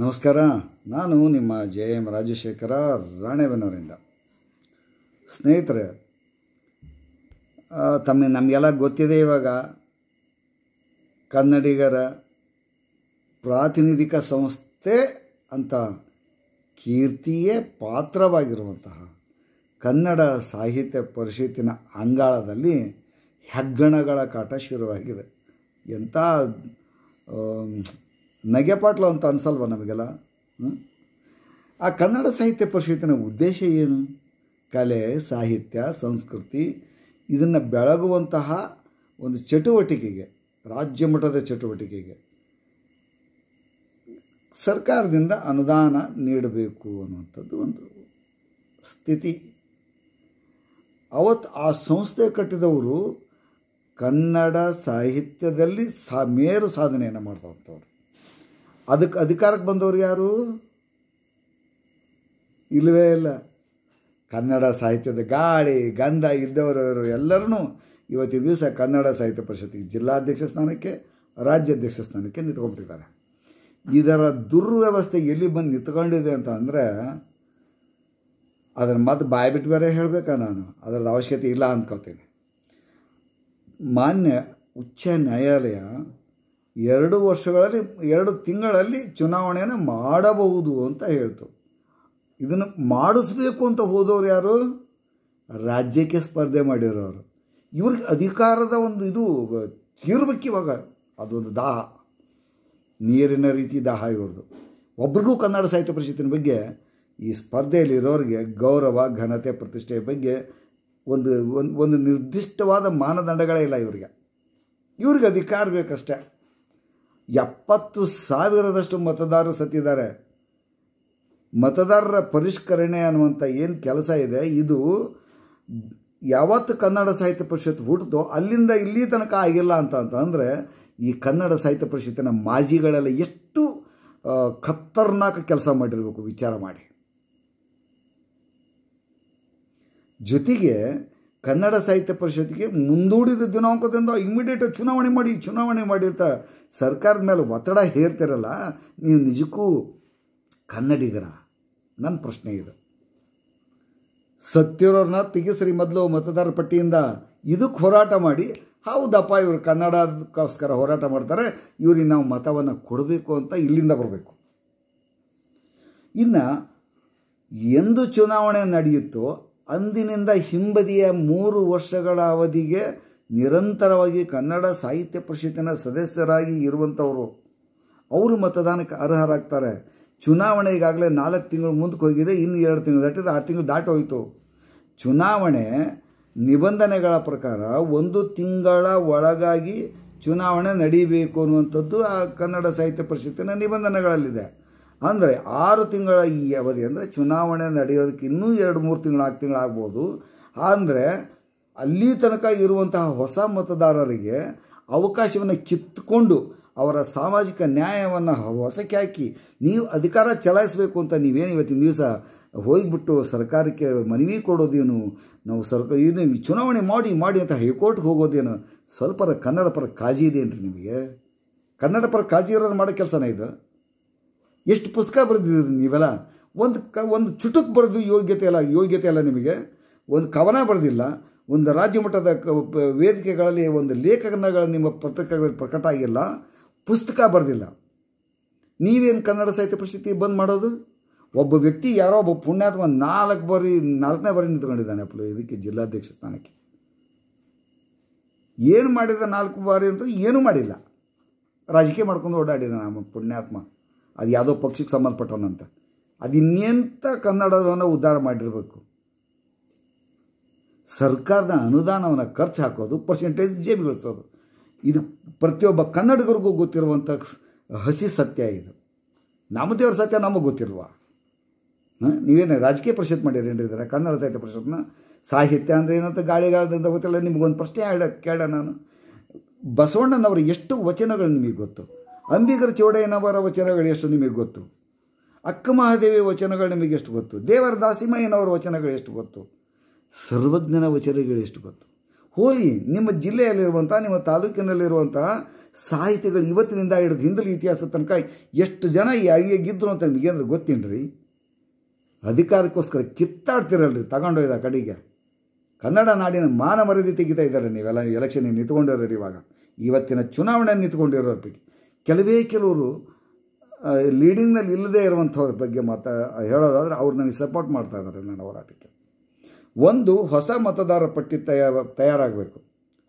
ನಮಸ್ಕಾರ ನಾನು ನಿಮ್ಮ ಜೆ ಎಂ ರಾಜಶೇಖರ ರಾಣೆಬೆನ್ನೂರಿಂದ ಸ್ನೇಹಿತರೆ ತಮ್ಮ ನಮಗೆಲ್ಲ ಗೊತ್ತಿದೆ ಇವಾಗ ಕನ್ನಡಿಗರ ಪ್ರಾತಿನಿಧಿಕ ಸಂಸ್ಥೆ ಅಂತ ಕೀರ್ತಿಯೇ ಪಾತ್ರವಾಗಿರುವಂತಹ ಕನ್ನಡ ಸಾಹಿತ್ಯ ಪರಿಷತ್ತಿನ ಅಂಗಾಳದಲ್ಲಿ ಹೆಗ್ಗಣಗಳ ಕಾಟ ಶುರುವಾಗಿದೆ ಎಂಥ ನಗೆಪಾಟ್ಲು ಅಂತ ಅನಿಸಲ್ವ ನಮಗೆಲ್ಲ ಆ ಕನ್ನಡ ಸಾಹಿತ್ಯ ಪರಿಷತ್ತಿನ ಉದ್ದೇಶ ಏನು ಕಲೆ ಸಾಹಿತ್ಯ ಸಂಸ್ಕೃತಿ ಇದನ್ನು ಬೆಳಗುವಂತಹ ಒಂದು ಚಟುವಟಿಕೆಗೆ ರಾಜ್ಯ ಮಟ್ಟದ ಚಟುವಟಿಕೆಗೆ ಸರ್ಕಾರದಿಂದ ಅನುದಾನ ನೀಡಬೇಕು ಅನ್ನುವಂಥದ್ದು ಒಂದು ಸ್ಥಿತಿ ಅವತ್ತು ಆ ಸಂಸ್ಥೆ ಕಟ್ಟಿದವರು ಕನ್ನಡ ಸಾಹಿತ್ಯದಲ್ಲಿ ಸಾ ಮೇರು ಸಾಧನೆಯನ್ನು ಮಾಡ್ತಾ ಅದಕ್ಕೆ ಅಧಿಕಾರಕ್ಕೆ ಬಂದವರು ಯಾರು ಇಲ್ಲವೇ ಇಲ್ಲ ಕನ್ನಡ ಸಾಹಿತ್ಯದ ಗಾಳಿ ಗಂಧ ಇದ್ದವರು ಎಲ್ಲರೂ ಇವತ್ತಿನ ದಿವಸ ಕನ್ನಡ ಸಾಹಿತ್ಯ ಪರಿಷತ್ತಿಗೆ ಜಿಲ್ಲಾಧ್ಯಕ್ಷ ಸ್ಥಾನಕ್ಕೆ ರಾಜ್ಯಾಧ್ಯಕ್ಷ ಸ್ಥಾನಕ್ಕೆ ನಿಂತ್ಕೊಂಡ್ಬಿಟ್ಟಿದ್ದಾರೆ ಇದರ ದುರ್ವ್ಯವಸ್ಥೆ ಎಲ್ಲಿ ಬಂದು ನಿಂತ್ಕೊಂಡಿದೆ ಅಂತ ಅಂದರೆ ಅದನ್ನು ಮತ್ತೆ ಬಾಯಿ ಬಿಟ್ಟು ಬೇರೆ ಹೇಳಬೇಕಾ ನಾನು ಅದರದ ಅವಶ್ಯಕತೆ ಇಲ್ಲ ಅಂದ್ಕೊಳ್ತೀನಿ ಮಾನ್ಯ ಉಚ್ಚ ನ್ಯಾಯಾಲಯ ಎರಡು ವರ್ಷಗಳಲ್ಲಿ ಎರಡು ತಿಂಗಳಲ್ಲಿ ಚುನಾವಣೆಯನ್ನು ಮಾಡಬಹುದು ಅಂತ ಹೇಳ್ತು ಇದನ್ನು ಮಾಡಿಸ್ಬೇಕು ಅಂತ ಹೋದವ್ರು ಯಾರು ರಾಜ್ಯಕ್ಕೆ ಸ್ಪರ್ಧೆ ಮಾಡಿರೋರು ಇವ್ರಿಗೆ ಅಧಿಕಾರದ ಒಂದು ಇದು ಇವಾಗ ಅದೊಂದು ದಾಹ ನೀರಿನ ರೀತಿ ದಾಹ ಇವ್ರದ್ದು ಒಬ್ರಿಗೂ ಕನ್ನಡ ಸಾಹಿತ್ಯ ಪರಿಷತ್ತಿನ ಬಗ್ಗೆ ಈ ಸ್ಪರ್ಧೆಯಲ್ಲಿರೋರಿಗೆ ಗೌರವ ಘನತೆ ಪ್ರತಿಷ್ಠೆಯ ಬಗ್ಗೆ ಒಂದು ಒಂದು ನಿರ್ದಿಷ್ಟವಾದ ಮಾನದಂಡಗಳೇ ಇಲ್ಲ ಇವರಿಗೆ ಇವ್ರಿಗೆ ಅಧಿಕಾರ ಬೇಕಷ್ಟೇ ಎಪ್ಪತ್ತು ಸಾವಿರದಷ್ಟು ಮತದಾರರು ಸತ್ತಿದ್ದಾರೆ ಮತದಾರರ ಪರಿಷ್ಕರಣೆ ಅನ್ನುವಂಥ ಏನು ಕೆಲಸ ಇದೆ ಇದು ಯಾವತ್ತು ಕನ್ನಡ ಸಾಹಿತ್ಯ ಪರಿಷತ್ ಹುಟ್ಟಿತೋ ಅಲ್ಲಿಂದ ಇಲ್ಲಿ ತನಕ ಆಗಿಲ್ಲ ಅಂತ ಅಂತಂದರೆ ಈ ಕನ್ನಡ ಸಾಹಿತ್ಯ ಪರಿಷತ್ತಿನ ಮಾಜಿಗಳೆಲ್ಲ ಎಷ್ಟು ಖತ್ತರ್ನಾಕ ಕೆಲಸ ಮಾಡಿರಬೇಕು ವಿಚಾರ ಮಾಡಿ ಜೊತೆಗೆ ಕನ್ನಡ ಸಾಹಿತ್ಯ ಪರಿಷತ್ತಿಗೆ ಮುಂದೂಡಿದ ದಿನಾಂಕದಿಂದ ಇಮಿಡಿಯೇಟ್ ಚುನಾವಣೆ ಮಾಡಿ ಚುನಾವಣೆ ಮಾಡಿರ್ತಾ ಸರ್ಕಾರದ ಮೇಲೆ ಒತ್ತಡ ಹೇರ್ತಿರಲ್ಲ ನೀವು ನಿಜಕ್ಕೂ ಕನ್ನಡಿಗರ ನನ್ನ ಪ್ರಶ್ನೆ ಇದು ಸತ್ತಿರೋರನ್ನ ತೆಗೆಸ್ರಿ ಮೊದಲು ಮತದಾರ ಪಟ್ಟಿಯಿಂದ ಇದಕ್ಕೆ ಹೋರಾಟ ಮಾಡಿ ಹೌದಪ್ಪ ಇವರು ಕನ್ನಡಕ್ಕೋಸ್ಕರ ಹೋರಾಟ ಮಾಡ್ತಾರೆ ಇವ್ರಿಗೆ ನಾವು ಮತವನ್ನು ಕೊಡಬೇಕು ಅಂತ ಇಲ್ಲಿಂದ ಬರಬೇಕು ಇನ್ನು ಎಂದು ಚುನಾವಣೆ ನಡೆಯುತ್ತೋ ಅಂದಿನಿಂದ ಹಿಂಬದಿಯ ಮೂರು ವರ್ಷಗಳ ಅವಧಿಗೆ ನಿರಂತರವಾಗಿ ಕನ್ನಡ ಸಾಹಿತ್ಯ ಪರಿಷತ್ತಿನ ಸದಸ್ಯರಾಗಿ ಇರುವಂಥವರು ಅವರು ಮತದಾನಕ್ಕೆ ಅರ್ಹರಾಗ್ತಾರೆ ಚುನಾವಣೆ ಈಗಾಗಲೇ ನಾಲ್ಕು ತಿಂಗಳು ಮುಂದಕ್ಕೆ ಹೋಗಿದೆ ಇನ್ನು ಎರಡು ತಿಂಗಳು ದಾಟಿದ್ರೆ ಆರು ತಿಂಗಳು ದಾಟ ಚುನಾವಣೆ ನಿಬಂಧನೆಗಳ ಪ್ರಕಾರ ಒಂದು ತಿಂಗಳ ಒಳಗಾಗಿ ಚುನಾವಣೆ ನಡೀಬೇಕು ಅನ್ನುವಂಥದ್ದು ಆ ಕನ್ನಡ ಸಾಹಿತ್ಯ ಪರಿಷತ್ತಿನ ನಿಬಂಧನೆಗಳಲ್ಲಿದೆ ಅಂದರೆ ಆರು ತಿಂಗಳ ಈ ಅವಧಿ ಅಂದರೆ ಚುನಾವಣೆ ನಡೆಯೋದಕ್ಕೆ ಇನ್ನೂ ಎರಡು ಮೂರು ತಿಂಗಳು ನಾಲ್ಕು ತಿಂಗಳಾಗ್ಬೋದು ಅಂದರೆ ಅಲ್ಲಿ ತನಕ ಇರುವಂತಹ ಹೊಸ ಮತದಾರರಿಗೆ ಅವಕಾಶವನ್ನು ಕಿತ್ತುಕೊಂಡು ಅವರ ಸಾಮಾಜಿಕ ನ್ಯಾಯವನ್ನು ಹೊಸಕ್ಕೆ ಹಾಕಿ ನೀವು ಅಧಿಕಾರ ಚಲಾಯಿಸಬೇಕು ಅಂತ ನೀವೇನು ಇವತ್ತಿನ ದಿವಸ ಹೋಗಿಬಿಟ್ಟು ಸರ್ಕಾರಕ್ಕೆ ಮನವಿ ಕೊಡೋದೇನು ನಾವು ಸರ್ಕ ಇದು ಚುನಾವಣೆ ಮಾಡಿ ಮಾಡಿ ಅಂತ ಹೈಕೋರ್ಟ್ಗೆ ಹೋಗೋದೇನು ಸ್ವಲ್ಪ ಕನ್ನಡ ಪರ ಕಾಳಜಿ ಏನು ರೀ ನಿಮಗೆ ಕನ್ನಡ ಪರ ಕಾಳಜಿ ಇರೋರು ಮಾಡೋ ಕೆಲಸನೇ ಇದು ಎಷ್ಟು ಪುಸ್ತಕ ಬರೆದಿದ್ದೀರಿ ನೀವೆಲ್ಲ ಒಂದು ಕ ಒಂದು ಚುಟುಕ್ ಬರೆದು ಯೋಗ್ಯತೆ ಅಲ್ಲ ಯೋಗ್ಯತೆ ಅಲ್ಲ ನಿಮಗೆ ಒಂದು ಕವನ ಬರೆದಿಲ್ಲ ಒಂದು ರಾಜ್ಯ ಮಟ್ಟದ ವೇದಿಕೆಗಳಲ್ಲಿ ಒಂದು ಲೇಖನಗಳು ನಿಮ್ಮ ಪತ್ರಿಕೆಗಳಲ್ಲಿ ಪ್ರಕಟ ಆಗಿಲ್ಲ ಪುಸ್ತಕ ಬರೆದಿಲ್ಲ ನೀವೇನು ಕನ್ನಡ ಸಾಹಿತ್ಯ ಪ್ರಶಸ್ತಿ ಬಂದ್ ಮಾಡೋದು ಒಬ್ಬ ವ್ಯಕ್ತಿ ಯಾರೋ ಒಬ್ಬ ಪುಣ್ಯಾತ್ಮ ನಾಲ್ಕು ಬಾರಿ ನಾಲ್ಕನೇ ಬಾರಿ ನಿಂತ್ಕೊಂಡಿದ್ದಾನೆ ಅಪ್ಪ ಇದಕ್ಕೆ ಜಿಲ್ಲಾಧ್ಯಕ್ಷ ಸ್ಥಾನಕ್ಕೆ ಏನು ಮಾಡಿದ ನಾಲ್ಕು ಬಾರಿ ಅಂತ ಏನೂ ಮಾಡಿಲ್ಲ ರಾಜಕೀಯ ಮಾಡ್ಕೊಂಡು ಓಡಾಡಿದ ನಮ್ಮ ಪುಣ್ಯಾತ್ಮ ಅದು ಯಾವುದೋ ಪಕ್ಷಕ್ಕೆ ಸಂಬಂಧಪಟ್ಟವನಂತ ಅದು ಇನ್ನೆಂಥ ಕನ್ನಡವನ್ನು ಉದ್ಧಾರ ಮಾಡಿರಬೇಕು ಸರ್ಕಾರದ ಅನುದಾನವನ್ನು ಖರ್ಚು ಹಾಕೋದು ಪರ್ಸೆಂಟೇಜ್ ಜೇಬಿಗೊಳಿಸೋದು ಇದು ಪ್ರತಿಯೊಬ್ಬ ಕನ್ನಡಿಗರಿಗೂ ಗೊತ್ತಿರುವಂಥ ಹಸಿ ಸತ್ಯ ಇದು ದೇವರ ಸತ್ಯ ನಮಗೆ ಗೊತ್ತಿಲ್ವ ನೀವೇನು ರಾಜಕೀಯ ಪರಿಷತ್ ಏನಿದ್ದಾರೆ ಕನ್ನಡ ಸಾಹಿತ್ಯ ಪರಿಷತ್ನ ಸಾಹಿತ್ಯ ಅಂದರೆ ಏನಂತ ಗಾಳಿಗಾಲದಿಂದ ಗೊತ್ತಿಲ್ಲ ನಿಮಗೊಂದು ಪ್ರಶ್ನೆ ಹೇಳ ಕೇಳ ನಾನು ಬಸವಣ್ಣನವರು ಎಷ್ಟು ವಚನಗಳು ನಿಮಗೆ ಗೊತ್ತು ಅಂಬಿಗರ ಚೌಡಯ್ಯನವರ ವಚನಗಳು ಎಷ್ಟು ನಿಮಗೆ ಗೊತ್ತು ಅಕ್ಕ ಮಹಾದೇವಿ ವಚನಗಳು ನಿಮಗೆ ಎಷ್ಟು ಗೊತ್ತು ದೇವರ ದಾಸಿಮಯ್ಯನವರ ವಚನಗಳು ಎಷ್ಟು ಗೊತ್ತು ಸರ್ವಜ್ಞನ ವಚನಗಳು ಎಷ್ಟು ಗೊತ್ತು ಹೋಲಿ ನಿಮ್ಮ ಜಿಲ್ಲೆಯಲ್ಲಿರುವಂಥ ನಿಮ್ಮ ತಾಲೂಕಿನಲ್ಲಿರುವಂತಹ ಸಾಹಿತಿಗಳು ಇವತ್ತಿನಿಂದ ಹಿಡಿದು ಹಿಂದಲಿ ಇತಿಹಾಸ ತನಕ ಎಷ್ಟು ಜನ ಯಾರಿಗಿದ್ರು ಅಂತ ನಿಮಗೇನಾದ್ರು ರೀ ಅಧಿಕಾರಕ್ಕೋಸ್ಕರ ಕಿತ್ತಾಡ್ತಿರಲ್ರಿ ತಗೊಂಡೋಯ್ದ ಕಡೆಗೆ ಕನ್ನಡ ನಾಡಿನ ಮಾನ ಮರ್ಯಾದೆ ತೆಗಿತಾ ಇದ್ದಾರೆ ನೀವೆಲ್ಲ ಎಲೆಕ್ಷನ್ ನಿಂತ್ಕೊಂಡಿರೋರು ಇವಾಗ ಇವತ್ತಿನ ಚುನಾವಣೆ ಪೈಕಿ ಕೆಲವೇ ಕೆಲವರು ಲೀಡಿಂಗ್ನಲ್ಲಿ ಇಲ್ಲದೇ ಇರುವಂಥವ್ರ ಬಗ್ಗೆ ಮಾತಾ ಹೇಳೋದಾದರೆ ಅವ್ರು ನನಗೆ ಸಪೋರ್ಟ್ ಮಾಡ್ತಾ ಇದ್ದಾರೆ ನನ್ನ ಹೋರಾಟಕ್ಕೆ ಒಂದು ಹೊಸ ಮತದಾರ ಪಟ್ಟಿ ತಯಾರ ತಯಾರಾಗಬೇಕು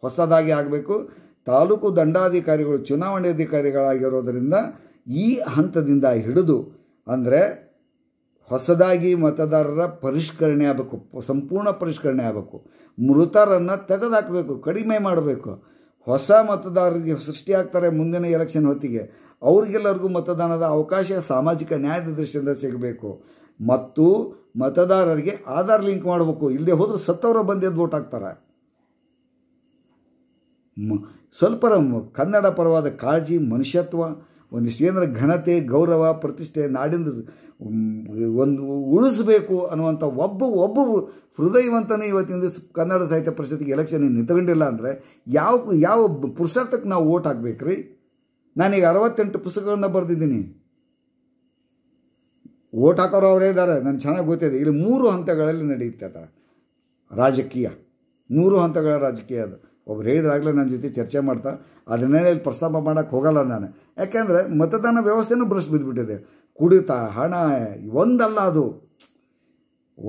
ಹೊಸದಾಗಿ ಆಗಬೇಕು ತಾಲೂಕು ದಂಡಾಧಿಕಾರಿಗಳು ಚುನಾವಣೆ ಅಧಿಕಾರಿಗಳಾಗಿರೋದರಿಂದ ಈ ಹಂತದಿಂದ ಹಿಡಿದು ಅಂದರೆ ಹೊಸದಾಗಿ ಮತದಾರರ ಪರಿಷ್ಕರಣೆ ಆಗಬೇಕು ಸಂಪೂರ್ಣ ಪರಿಷ್ಕರಣೆ ಆಗಬೇಕು ಮೃತರನ್ನು ತೆಗೆದಾಕಬೇಕು ಕಡಿಮೆ ಮಾಡಬೇಕು ಹೊಸ ಮತದಾರರಿಗೆ ಸೃಷ್ಟಿಯಾಗ್ತಾರೆ ಮುಂದಿನ ಎಲೆಕ್ಷನ್ ಹೊತ್ತಿಗೆ ಅವರಿಗೆಲ್ಲರಿಗೂ ಮತದಾನದ ಅವಕಾಶ ಸಾಮಾಜಿಕ ನ್ಯಾಯದ ದೃಷ್ಟಿಯಿಂದ ಸಿಗಬೇಕು ಮತ್ತು ಮತದಾರರಿಗೆ ಆಧಾರ್ ಲಿಂಕ್ ಮಾಡಬೇಕು ಇಲ್ಲದೆ ಹೋದ್ರೆ ಸತ್ತವರು ಬಂದಿದ್ದು ಓಟ್ ಹಾಕ್ತಾರೆ ಸ್ವಲ್ಪ ಕನ್ನಡ ಪರವಾದ ಕಾಳಜಿ ಮನುಷ್ಯತ್ವ ಒಂದಿಷ್ಟು ಏನರ ಘನತೆ ಗೌರವ ಪ್ರತಿಷ್ಠೆ ನಾಡಿಂದ ಒಂದು ಉಳಿಸಬೇಕು ಅನ್ನುವಂಥ ಒಬ್ಬ ಒಬ್ಬ ಹೃದಯವಂತನೇ ಇವತ್ತಿನ ದಿವಸ ಕನ್ನಡ ಸಾಹಿತ್ಯ ಪರಿಷತ್ತಿಗೆ ಎಲೆಕ್ಷನ್ ನಿಂತ್ಕೊಂಡಿಲ್ಲ ಅಂದರೆ ಯಾವ ಯಾವ ಪುರುಷಾರ್ಥಕ್ಕೆ ನಾವು ಓಟ್ ರೀ ನಾನೀಗ ಅರವತ್ತೆಂಟು ಪುಸ್ತಕಗಳನ್ನ ಬರೆದಿದ್ದೀನಿ ಓಟ್ ಹಾಕೋರು ಅವರೇ ಇದ್ದಾರೆ ನಾನು ಚೆನ್ನಾಗಿ ಗೊತ್ತಿದೆ ಇಲ್ಲಿ ಮೂರು ಹಂತಗಳಲ್ಲಿ ನಡೆಯುತ್ತೆ ಅದ ರಾಜಕೀಯ ಮೂರು ಹಂತಗಳ ರಾಜಕೀಯ ಅದು ಒಬ್ರು ಹೇಳಿದ್ರಾಗಲೇ ನನ್ನ ಜೊತೆ ಚರ್ಚೆ ಮಾಡ್ತಾ ಅದನ್ನೇ ಇಲ್ಲಿ ಪ್ರಸ್ತಾಪ ಮಾಡೋಕ್ಕೆ ಹೋಗಲ್ಲ ನಾನು ಯಾಕೆಂದರೆ ಮತದಾನ ವ್ಯವಸ್ಥೆನೂ ಬ್ರಷ್ ಬಿದ್ದುಬಿಟ್ಟಿದೆ ಕುಡಿತ ಹಣ ಒಂದಲ್ಲ ಅದು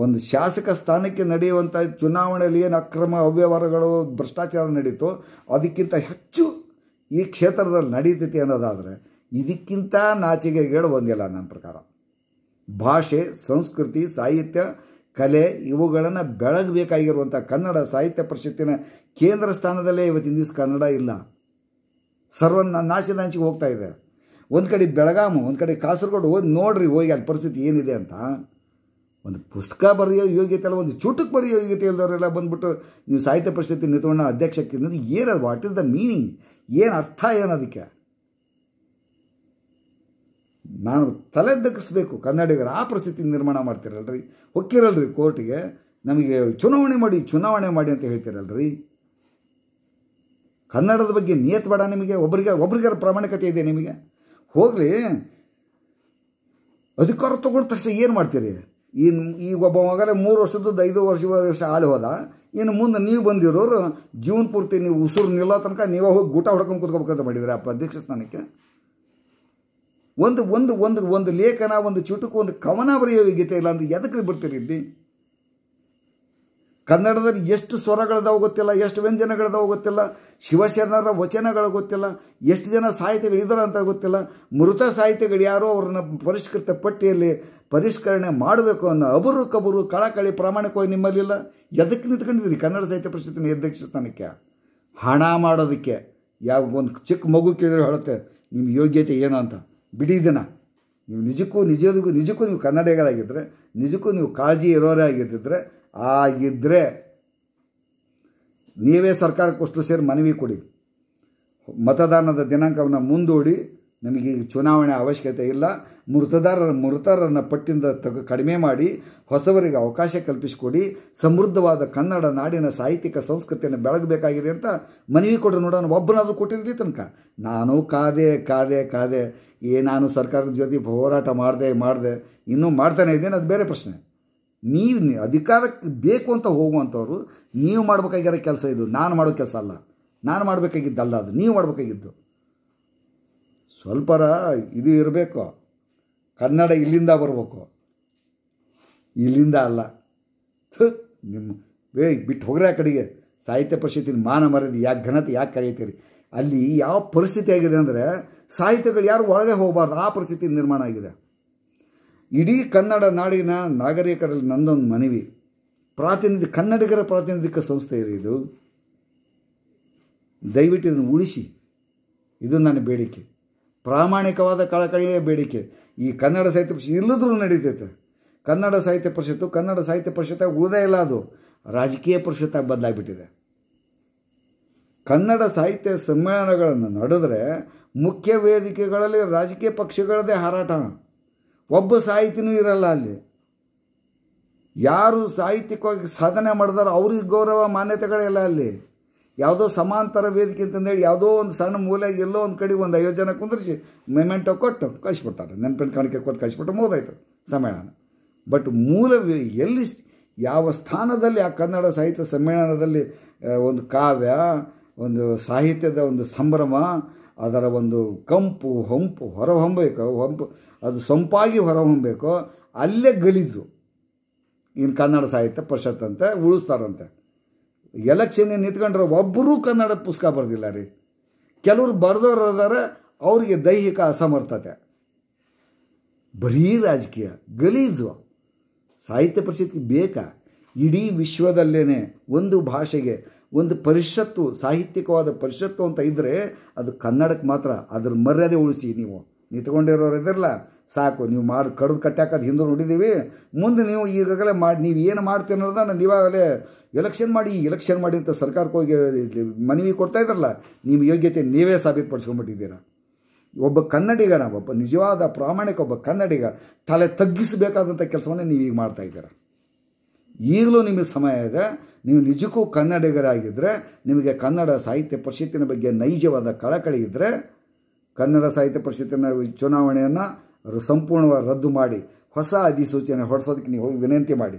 ಒಂದು ಶಾಸಕ ಸ್ಥಾನಕ್ಕೆ ನಡೆಯುವಂಥ ಚುನಾವಣೆಯಲ್ಲಿ ಏನು ಅಕ್ರಮ ಅವ್ಯವಹಾರಗಳು ಭ್ರಷ್ಟಾಚಾರ ನಡೀತೋ ಅದಕ್ಕಿಂತ ಹೆಚ್ಚು ಈ ಕ್ಷೇತ್ರದಲ್ಲಿ ನಡೀತೈತಿ ಅನ್ನೋದಾದರೆ ಇದಕ್ಕಿಂತ ನಾಚಿಕೆಗಳು ಒಂದಿಲ್ಲ ನನ್ನ ಪ್ರಕಾರ ಭಾಷೆ ಸಂಸ್ಕೃತಿ ಸಾಹಿತ್ಯ ಕಲೆ ಇವುಗಳನ್ನು ಬೆಳಗಬೇಕಾಗಿರುವಂಥ ಕನ್ನಡ ಸಾಹಿತ್ಯ ಪರಿಷತ್ತಿನ ಕೇಂದ್ರ ಸ್ಥಾನದಲ್ಲೇ ಇವತ್ತಿನ ದಿವಸ ಕನ್ನಡ ಇಲ್ಲ ಸರ್ವ ನಾಶದ ಹಂಚಿಗೆ ಹೋಗ್ತಾ ಇದೆ ಒಂದು ಕಡೆ ಬೆಳಗಾಮು ಒಂದು ಕಡೆ ಕಾಸರಗೋಡು ಹೋಗಿ ನೋಡ್ರಿ ಹೋಗಿ ಅಲ್ಲಿ ಪರಿಸ್ಥಿತಿ ಏನಿದೆ ಅಂತ ಒಂದು ಪುಸ್ತಕ ಬರೆಯೋ ಯೋಗ್ಯತೆ ಅಲ್ಲ ಒಂದು ಚುಟುಕು ಬರೆಯೋ ಯೋಗ್ಯತೆ ಇಲ್ಲದವರೆಲ್ಲ ಬಂದುಬಿಟ್ಟು ನೀವು ಸಾಹಿತ್ಯ ಪರಿಷತ್ತಿನ ನಿತೋಣ ಅಧ್ಯಕ್ಷಕ್ಕೆ ಏನದು ವಾಟ್ ಇಸ್ ದ ಮೀನಿಂಗ್ ಏನು ಅರ್ಥ ಏನದಕ್ಕೆ ನಾನು ತಲೆ ದಕ್ಕಿಸ್ಬೇಕು ಕನ್ನಡಿಗರು ಆ ಪರಿಸ್ಥಿತಿ ನಿರ್ಮಾಣ ಮಾಡ್ತಿರಲ್ರಿ ಹೊಕ್ಕಿರಲ್ರಿ ಕೋರ್ಟಿಗೆ ನಮಗೆ ಚುನಾವಣೆ ಮಾಡಿ ಚುನಾವಣೆ ಮಾಡಿ ಅಂತ ಹೇಳ್ತಿರಲ್ರಿ ಕನ್ನಡದ ಬಗ್ಗೆ ನಿಯತ್ ಬೇಡ ನಿಮಗೆ ಒಬ್ರಿಗೆ ಒಬ್ರಿಗೆ ಪ್ರಾಮಾಣಿಕತೆ ಇದೆ ನಿಮಗೆ ಹೋಗಲಿ ಅಧಿಕಾರ ತೊಗೊಂಡ ತಕ್ಷಣ ಏನು ಮಾಡ್ತೀರಿ ಇನ್ನು ಈಗ ಒಬ್ಬ ಮಗಲೇ ಮೂರು ವರ್ಷದ್ದು ಐದು ವರ್ಷ ವರ್ಷ ಆಳು ಹೋದ ಇನ್ನು ಮುಂದೆ ನೀವು ಬಂದಿರೋರು ಜೀವನ ಪೂರ್ತಿ ನೀವು ಉಸಿರು ನಿಲ್ಲೋ ತನಕ ನೀವೇ ಹೋಗಿ ಗೂಟ ಹೊಡ್ಕೊಂಡು ಕುತ್ಕೋಬೇಕಂತ ಮಾಡಿದ್ರೆ ಅಪ್ಪ ಅಧ್ಯಕ್ಷ ಸ್ಥಾನಕ್ಕೆ ಒಂದು ಒಂದು ಒಂದು ಒಂದು ಲೇಖನ ಒಂದು ಚುಟುಕು ಒಂದು ಕವನ ಬರೆಯೋ ಯೋಗ್ಯತೆ ಇಲ್ಲ ಅಂದ್ರೆ ಎದಕ್ಕೆ ಬರ್ತೀರಿ ಇಲ್ಲಿ ಕನ್ನಡದಲ್ಲಿ ಎಷ್ಟು ಸ್ವರಗಳದಾವ ಗೊತ್ತಿಲ್ಲ ಎಷ್ಟು ವ್ಯಂಜನಗಳದಾವ ಗೊತ್ತಿಲ್ಲ ಶಿವಶರಣರ ವಚನಗಳು ಗೊತ್ತಿಲ್ಲ ಎಷ್ಟು ಜನ ಸಾಹಿತಿಗಳು ಅಂತ ಗೊತ್ತಿಲ್ಲ ಮೃತ ಸಾಹಿತ್ಯಗಳು ಯಾರೋ ಅವ್ರನ್ನ ಪರಿಷ್ಕೃತ ಪಟ್ಟಿಯಲ್ಲಿ ಪರಿಷ್ಕರಣೆ ಮಾಡಬೇಕು ಅನ್ನೋ ಅಬರು ಕಬರು ಕಳಕಳಿ ಪ್ರಾಮಾಣಿಕವಾಗಿ ನಿಮ್ಮಲ್ಲಿಲ್ಲ ಎದಕ್ಕೆ ನಿಂತ್ಕೊಂಡಿದ್ದೀರಿ ಕನ್ನಡ ಸಾಹಿತ್ಯ ಪರಿಷತ್ತಿನ ಅಧ್ಯಕ್ಷ ಸ್ಥಾನಕ್ಕೆ ಹಣ ಮಾಡೋದಕ್ಕೆ ಯಾವ ಒಂದು ಚಿಕ್ಕ ಮಗು ಕೇಳಿದ್ರೆ ಹೇಳುತ್ತೆ ನಿಮ್ಮ ಯೋಗ್ಯತೆ ಏನು ಅಂತ ಬಿಡಿ ದಿನ ನೀವು ನಿಜಕ್ಕೂ ನಿಜದಗೂ ನಿಜಕ್ಕೂ ನೀವು ಕನ್ನಡಿಗರಾಗಿದ್ದರೆ ನಿಜಕ್ಕೂ ನೀವು ಕಾಳಜಿ ಇರೋರೇ ಆಗಿರ್ತಿದ್ರೆ ಆಗಿದ್ದರೆ ನೀವೇ ಸರ್ಕಾರಕ್ಕೊಷ್ಟು ಸೇರಿ ಮನವಿ ಕೊಡಿ ಮತದಾನದ ದಿನಾಂಕವನ್ನು ಮುಂದೂಡಿ ನಮಗೆ ಚುನಾವಣೆ ಅವಶ್ಯಕತೆ ಇಲ್ಲ ಮೃತದಾರರ ಮೃತರನ್ನು ಪಟ್ಟಿಂದ ತಗ ಕಡಿಮೆ ಮಾಡಿ ಹೊಸವರಿಗೆ ಅವಕಾಶ ಕಲ್ಪಿಸಿಕೊಡಿ ಸಮೃದ್ಧವಾದ ಕನ್ನಡ ನಾಡಿನ ಸಾಹಿತ್ಯಿಕ ಸಂಸ್ಕೃತಿಯನ್ನು ಬೆಳಗಬೇಕಾಗಿದೆ ಅಂತ ಮನವಿ ಕೊಡ್ರಿ ನೋಡೋಣ ಒಬ್ಬನಾದರೂ ಕೊಟ್ಟಿರಲಿ ತನಕ ನಾನು ಕಾದೆ ಕಾದೆ ಕಾದೆ ಏ ನಾನು ಸರ್ಕಾರದ ಜೊತೆ ಹೋರಾಟ ಮಾಡಿದೆ ಮಾಡಿದೆ ಇನ್ನೂ ಮಾಡ್ತಾನೆ ಇದ್ದೇನೆ ಅದು ಬೇರೆ ಪ್ರಶ್ನೆ ನೀವು ಅಧಿಕಾರಕ್ಕೆ ಬೇಕು ಅಂತ ಹೋಗುವಂಥವ್ರು ನೀವು ಮಾಡಬೇಕಾಗಿರೋ ಕೆಲಸ ಇದು ನಾನು ಮಾಡೋ ಕೆಲಸ ಅಲ್ಲ ನಾನು ಮಾಡಬೇಕಾಗಿದ್ದಲ್ಲ ಅದು ನೀವು ಮಾಡಬೇಕಾಗಿದ್ದು ಸ್ವಲ್ಪರ ಇದು ಇರಬೇಕು ಕನ್ನಡ ಇಲ್ಲಿಂದ ಬರಬೇಕು ಇಲ್ಲಿಂದ ಅಲ್ಲ ನಿಮ್ಮ ಬೇ ಬಿಟ್ಟು ಹೋಗ್ರೆ ಆ ಕಡೆಗೆ ಸಾಹಿತ್ಯ ಪರಿಷತ್ತಿನ ಮಾನ ಮರದಿ ಯಾಕೆ ಘನತೆ ಯಾಕೆ ಕರೆಯುತ್ತೀರಿ ಅಲ್ಲಿ ಯಾವ ಪರಿಸ್ಥಿತಿ ಆಗಿದೆ ಅಂದರೆ ಸಾಹಿತ್ಯಗಳು ಯಾರು ಒಳಗೆ ಹೋಗಬಾರ್ದು ಆ ಪರಿಸ್ಥಿತಿ ನಿರ್ಮಾಣ ಆಗಿದೆ ಇಡೀ ಕನ್ನಡ ನಾಡಿನ ನಾಗರಿಕರಲ್ಲಿ ನಂದೊಂದು ಮನವಿ ಪ್ರಾತಿನಿಧಿ ಕನ್ನಡಿಗರ ಪ್ರಾತಿನಿಧಿಕ ಸಂಸ್ಥೆ ಇದು ದಯವಿಟ್ಟು ಇದನ್ನು ಉಳಿಸಿ ಇದು ನನ್ನ ಬೇಡಿಕೆ ಪ್ರಾಮಾಣಿಕವಾದ ಕಳಕಳಿಯ ಬೇಡಿಕೆ ಈ ಕನ್ನಡ ಸಾಹಿತ್ಯ ಪರಿಷತ್ ಇಲ್ಲದ್ರೂ ನಡೀತೈತೆ ಕನ್ನಡ ಸಾಹಿತ್ಯ ಪರಿಷತ್ತು ಕನ್ನಡ ಸಾಹಿತ್ಯ ಪರಿಷತ್ತಾಗಿ ಉಳಿದೇ ಇಲ್ಲ ಅದು ರಾಜಕೀಯ ಪರಿಷತ್ತಾಗಿ ಬದಲಾಗಿಬಿಟ್ಟಿದೆ ಕನ್ನಡ ಸಾಹಿತ್ಯ ಸಮ್ಮೇಳನಗಳನ್ನು ನಡೆದ್ರೆ ಮುಖ್ಯ ವೇದಿಕೆಗಳಲ್ಲಿ ರಾಜಕೀಯ ಪಕ್ಷಗಳದೇ ಹಾರಾಟ ಒಬ್ಬ ಸಾಹಿತಿನೂ ಇರಲ್ಲ ಅಲ್ಲಿ ಯಾರು ಸಾಹಿತ್ಯಿಕವಾಗಿ ಸಾಧನೆ ಮಾಡಿದಾರೋ ಅವ್ರಿಗೆ ಗೌರವ ಮಾನ್ಯತೆಗಳೇ ಇಲ್ಲ ಅಲ್ಲಿ ಯಾವುದೋ ಸಮಾಂತರ ವೇದಿಕೆ ಅಂತಂದೇಳಿ ಯಾವುದೋ ಒಂದು ಸಣ್ಣ ಮೂಲೆ ಎಲ್ಲೋ ಒಂದು ಕಡೆ ಒಂದು ಐವತ್ತು ಜನ ಕುಂದರಿಸಿ ಮೆಮೆಂಟೋ ಕೊಟ್ಟು ಕಳಿಸ್ಬಿಡ್ತಾರೆ ನೆನಪಿನ ಕಾಣಿಕೆ ಕೊಟ್ಟು ಕಳಿಸ್ಬಿಟ್ಟು ಮೂದಾಯ್ತು ಸಮ್ಮೇಳನ ಬಟ್ ಮೂಲ ಎಲ್ಲಿ ಯಾವ ಸ್ಥಾನದಲ್ಲಿ ಆ ಕನ್ನಡ ಸಾಹಿತ್ಯ ಸಮ್ಮೇಳನದಲ್ಲಿ ಒಂದು ಕಾವ್ಯ ಒಂದು ಸಾಹಿತ್ಯದ ಒಂದು ಸಂಭ್ರಮ ಅದರ ಒಂದು ಕಂಪು ಹೊಂಪು ಹೊರಹೊಮ್ಮಬೇಕು ಹೊಂಪು ಅದು ಸೊಂಪಾಗಿ ಹೊರಹೊಮ್ಮಬೇಕು ಅಲ್ಲೇ ಗಲೀಜು ಇನ್ನು ಕನ್ನಡ ಸಾಹಿತ್ಯ ಪರಿಷತ್ ಅಂತ ಉಳಿಸ್ತಾರಂತೆ ಎಲೆಕ್ಷನ್ ನಿಂತ್ಕೊಂಡ್ರೆ ಒಬ್ಬರೂ ಕನ್ನಡ ಪುಸ್ತಕ ಬರೆದಿಲ್ಲ ರೀ ಕೆಲವರು ಬರೆದವ್ರು ಅದಾರೆ ಅವರಿಗೆ ದೈಹಿಕ ಅಸಮರ್ಥತೆ ಬರೀ ರಾಜಕೀಯ ಗಲೀಜು ಸಾಹಿತ್ಯ ಪರಿಸ್ಥಿತಿ ಬೇಕಾ ಇಡೀ ವಿಶ್ವದಲ್ಲೇ ಒಂದು ಭಾಷೆಗೆ ಒಂದು ಪರಿಷತ್ತು ಸಾಹಿತ್ಯಿಕವಾದ ಪರಿಷತ್ತು ಅಂತ ಇದ್ದರೆ ಅದು ಕನ್ನಡಕ್ಕೆ ಮಾತ್ರ ಅದ್ರ ಮರ್ಯಾದೆ ಉಳಿಸಿ ನೀವು ನಿಂತ್ಕೊಂಡಿರೋರು ಇದ್ರಲ್ಲ ಸಾಕು ನೀವು ಮಾಡಿ ಕಡ್ದು ಕಟ್ಟಾಕದು ಹಿಂದೂ ನೋಡಿದ್ದೀವಿ ಮುಂದೆ ನೀವು ಈಗಾಗಲೇ ಮಾಡಿ ನೀವು ಏನು ಮಾಡ್ತೀವಿ ಅನ್ನೋದನ್ನ ನೀವಾಗಲೇ ಎಲೆಕ್ಷನ್ ಮಾಡಿ ಎಲೆಕ್ಷನ್ ಮಾಡಿ ಅಂತ ಸರ್ಕಾರಕ್ಕೆ ಹೋಗಿ ಮನವಿ ಕೊಡ್ತಾ ಇದ್ರಲ್ಲ ನಿಮ್ಮ ಯೋಗ್ಯತೆ ನೀವೇ ಸಾಬೀತುಪಡಿಸ್ಕೊಂಡ್ಬಿಟ್ಟಿದ್ದೀರಾ ಒಬ್ಬ ಕನ್ನಡಿಗನ ಒಬ್ಬ ನಿಜವಾದ ಪ್ರಾಮಾಣಿಕ ಒಬ್ಬ ಕನ್ನಡಿಗ ತಲೆ ತಗ್ಗಿಸಬೇಕಾದಂಥ ಕೆಲಸವನ್ನು ನೀವೀಗ ಮಾಡ್ತಾ ಇದ್ದೀರಾ ಈಗಲೂ ನಿಮಗೆ ಸಮಯ ಇದೆ ನೀವು ನಿಜಕ್ಕೂ ಕನ್ನಡಿಗರಾಗಿದ್ದರೆ ನಿಮಗೆ ಕನ್ನಡ ಸಾಹಿತ್ಯ ಪರಿಷತ್ತಿನ ಬಗ್ಗೆ ನೈಜವಾದ ಕಳಕಳಿ ಇದ್ದರೆ ಕನ್ನಡ ಸಾಹಿತ್ಯ ಪರಿಷತ್ತಿನ ಚುನಾವಣೆಯನ್ನು ಸಂಪೂರ್ಣವಾಗಿ ರದ್ದು ಮಾಡಿ ಹೊಸ ಅಧಿಸೂಚನೆ ಹೊರಡಿಸೋದಕ್ಕೆ ನೀವು ಹೋಗಿ ವಿನಂತಿ ಮಾಡಿ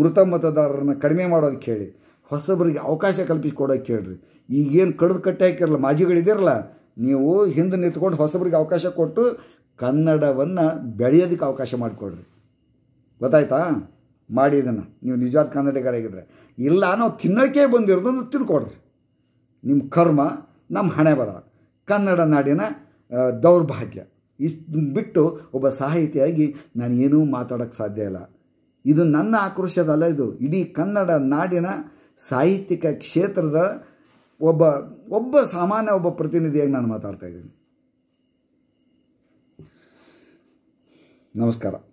ಮೃತ ಮತದಾರರನ್ನು ಕಡಿಮೆ ಮಾಡೋದಕ್ಕೆ ಹೇಳಿ ಹೊಸಬರಿಗೆ ಅವಕಾಶ ಕಲ್ಪಿಸಿಕೊಡೋಕ್ಕೆ ಹೇಳ್ರಿ ಈಗೇನು ಕಡಿದು ಕಟ್ಟೆ ಹಾಕಿರಲ್ಲ ಮಾಜಿಗಳಿದಿರಲ್ಲ ನೀವು ಹಿಂದೆ ನಿಂತ್ಕೊಂಡು ಹೊಸಬರಿಗೆ ಅವಕಾಶ ಕೊಟ್ಟು ಕನ್ನಡವನ್ನು ಬೆಳೆಯೋದಕ್ಕೆ ಅವಕಾಶ ಮಾಡಿಕೊಡ್ರಿ ಗೊತ್ತಾಯ್ತಾ ಮಾಡಿ ಇದನ್ನು ನೀವು ನಿಜವಾದ ಕನ್ನಡಿಗರಾಗಿದ್ದರೆ ಇಲ್ಲ ನಾವು ತಿನ್ನೋಕೆ ಬಂದಿರೋದನ್ನು ತಿನ್ಕೊಡ್ರಿ ನಿಮ್ಮ ಕರ್ಮ ನಮ್ಮ ಹಣೆ ಬರ ಕನ್ನಡ ನಾಡಿನ ದೌರ್ಭಾಗ್ಯ ಇಷ್ಟು ಬಿಟ್ಟು ಒಬ್ಬ ಸಾಹಿತಿಯಾಗಿ ನಾನು ಏನೂ ಮಾತಾಡೋಕ್ಕೆ ಸಾಧ್ಯ ಇಲ್ಲ ಇದು ನನ್ನ ಆಕ್ರೋಶದಲ್ಲ ಇದು ಇಡೀ ಕನ್ನಡ ನಾಡಿನ ಸಾಹಿತ್ಯಿಕ ಕ್ಷೇತ್ರದ ಒಬ್ಬ ಒಬ್ಬ ಸಾಮಾನ್ಯ ಒಬ್ಬ ಪ್ರತಿನಿಧಿಯಾಗಿ ನಾನು ಮಾತಾಡ್ತಾ ಇದ್ದೀನಿ ನಮಸ್ಕಾರ